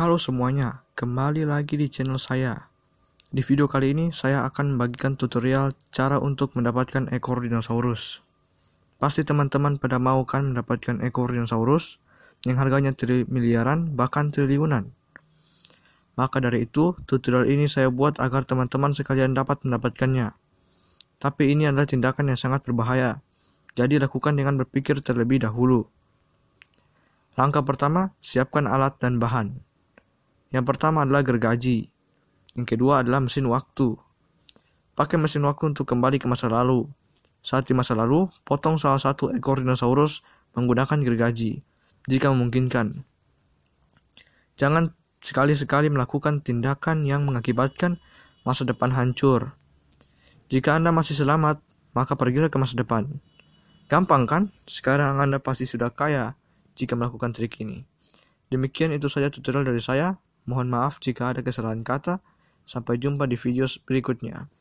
Halo semuanya, kembali lagi di channel saya. Di video kali ini saya akan membagikan tutorial cara untuk mendapatkan ekor dinosaurus. Pasti teman-teman pada mau kan mendapatkan ekor dinosaurus yang harganya tri miliaran bahkan triliunan. Maka dari itu, tutorial ini saya buat agar teman-teman sekalian dapat mendapatkannya. Tapi ini adalah tindakan yang sangat berbahaya. Jadi lakukan dengan berpikir terlebih dahulu. Langkah pertama, siapkan alat dan bahan. Yang pertama adalah gergaji. Yang kedua adalah mesin waktu. Pakai mesin waktu untuk kembali ke masa lalu. Saat di masa lalu, potong salah satu ekor dinosaurus menggunakan gergaji, jika memungkinkan. Jangan sekali-sekali melakukan tindakan yang mengakibatkan masa depan hancur. Jika Anda masih selamat, maka pergilah ke masa depan. Gampang kan? Sekarang Anda pasti sudah kaya jika melakukan trik ini. Demikian itu saja tutorial dari saya. Mohon maaf jika ada kesalahan kata. Sampai jumpa di video berikutnya.